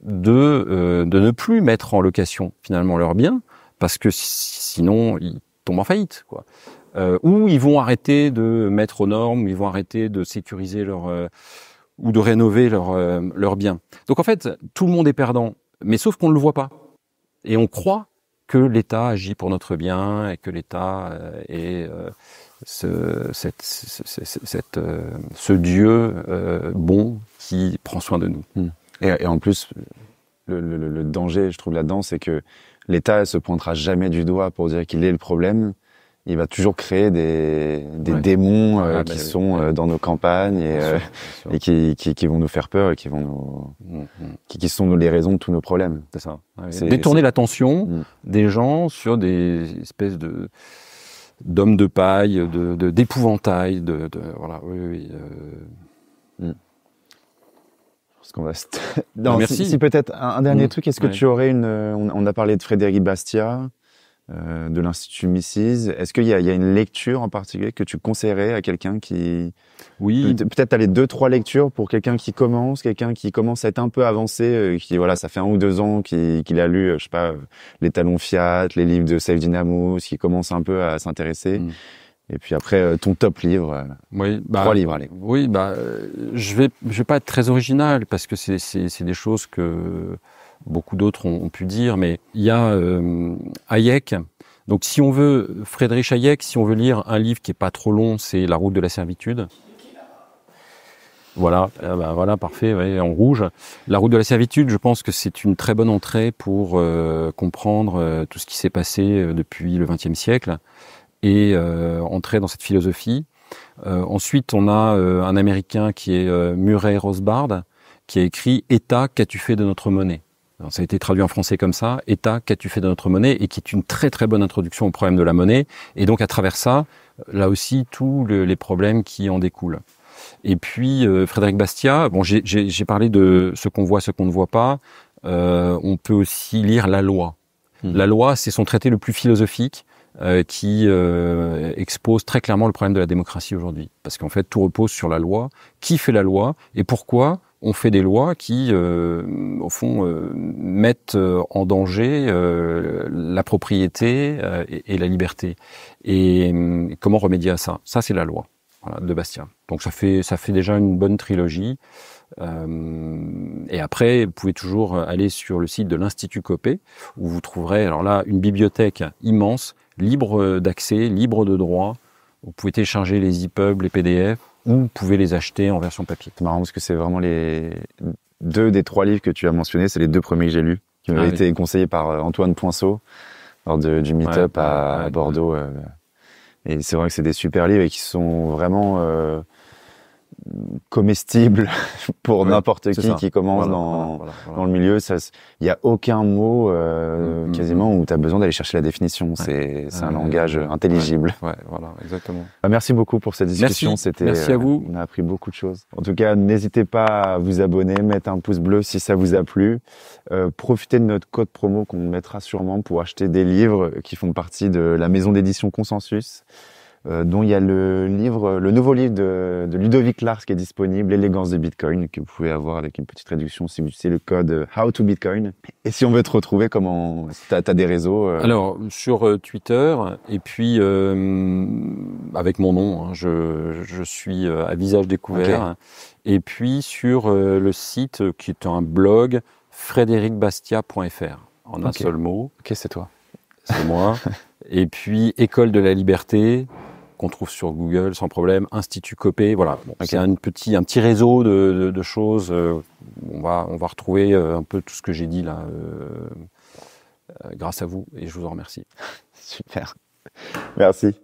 de, euh, de ne plus mettre en location finalement leurs biens parce que sinon ils tombent en faillite quoi. Euh, ou ils vont arrêter de mettre aux normes, ils vont arrêter de sécuriser leur euh, ou de rénover leurs leurs biens. Donc en fait, tout le monde est perdant, mais sauf qu'on ne le voit pas et on croit que l'État agit pour notre bien et que l'État est ce, Dieu bon qui prend soin de nous. Hmm. Et, en plus, le, danger, je trouve, là-dedans, c'est que l'État ne se prendra jamais du doigt pour dire qu'il est le problème. Il va toujours créer des, démons euh, ah, qui bah sont euh, dans nos campagnes et, euh, qui, vont nous faire peur et qui vont mm, mm. qui, sont les raisons de tous nos problèmes. C'est ça. détourner l'attention mm. des gens sur des espèces de d'hommes de paille, de d'épouvantail, de, voilà. Oui, oui, parce qu'on va. Bah, merci. Si, peut-être un, dernier mm. truc, est-ce que tu aurais une. Euh, on, a parlé de Frédéric Bastia euh, de l'Institut Mises. Est-ce qu'il y, y, a une lecture en particulier que tu conseillerais à quelqu'un qui. Oui. peut-être aller deux, trois lectures pour quelqu'un qui commence, quelqu'un qui commence à être un peu avancé, euh, qui, voilà, ça fait un ou deux ans qu'il a lu, je sais pas, les talons Fiat, les livres de Save Dynamo, qui commence un peu à s'intéresser. Mm. Et puis après, euh, ton top livre. Euh, oui, bah, trois livres, allez. Oui, bah, euh, je vais, je vais pas être très original parce que c'est, c'est, des choses que beaucoup d'autres ont, pu dire, mais il y a Hayek. Donc, si on veut Frédéric Hayek, si on veut lire un livre qui est pas trop long, c'est La route de la servitude. Voilà, ah bah, voilà, parfait, en rouge. La route de la servitude, je pense que c'est une très bonne entrée pour comprendre tout ce qui s'est passé depuis le XXe siècle et euh, entrer dans cette philosophie. Euh, ensuite, on a euh, un Américain qui est Murray Rosebard, qui a écrit État, qu'as-tu fait de notre monnaie ça a été traduit en français comme ça, État, qu'as-tu fait de notre monnaie, et qui est une très très bonne introduction au problème de la monnaie, et donc à travers ça, là aussi, tous les problèmes qui en découlent. Et puis, Frédéric Bastiat, bon, j'ai parlé de ce qu'on voit, ce qu'on ne voit pas, on peut aussi lire La Loi. Mmh. La Loi, c'est son traité le plus philosophique, euh, qui euh, expose très clairement le problème de la démocratie aujourd'hui. Parce qu'en fait, tout repose sur la loi. Qui fait la loi et pourquoi on fait des lois qui, euh, au fond, mettent en danger la propriété et, la liberté. Et comment remédier à ça Ça, c'est la loi de Bastien. Donc ça fait, ça fait déjà une bonne trilogie. et après, vous pouvez toujours aller sur le site de l'Institut Copé, où vous trouverez alors là une bibliothèque immense libre d'accès, libre de droit. Vous pouvez télécharger les EPUB, les PDF, ou vous pouvez les acheter en version papier. C'est marrant parce que c'est vraiment les deux des trois livres que tu as mentionnés, c'est les deux premiers que j'ai lus, qui m'avaient ah été conseillés par euh, Antoine Poinceau lors du meet-up à, Bordeaux. Euh, et c'est vrai que c'est des super livres et qui sont vraiment euh, comestible pour n'importe qui qui commence dans, dans, le milieu. Il n'y a aucun mot euh, mm, mm, quasiment mm. où tu as besoin d'aller chercher la définition. C'est un langage intelligible. voilà, exactement. Bah, merci beaucoup pour cette discussion. C'était merci à euh, vous. on a appris beaucoup de choses. En tout cas, n'hésitez pas à vous abonner, mettre un pouce bleu si ça vous a plu. Euh, profitez de notre code promo qu'on mettra sûrement pour acheter des livres qui font partie de la maison d'édition Consensus. Euh, dont il y a le livre, le nouveau livre de, Ludovic Lars qui est disponible, L'élégance de Bitcoin, que vous pouvez avoir avec une petite réduction si vous utilisez le code How to Bitcoin. Et si on veut te retrouver, comment t'as as des réseaux euh? Alors sur euh, Twitter et puis avec mon nom, hein, je, je, suis à visage découvert. Et puis sur le site qui est un blog frédéricbastia.fr en un seul mot. Ok, c'est toi. C'est moi. et puis École de la liberté, qu'on trouve sur Google sans problème, Institut Copé, voilà. Bon, un petit, un petit réseau de, choses. Euh, on, va, on va retrouver euh, un peu tout ce que j'ai dit là, euh, grâce à vous, et je vous en remercie. Super. Merci.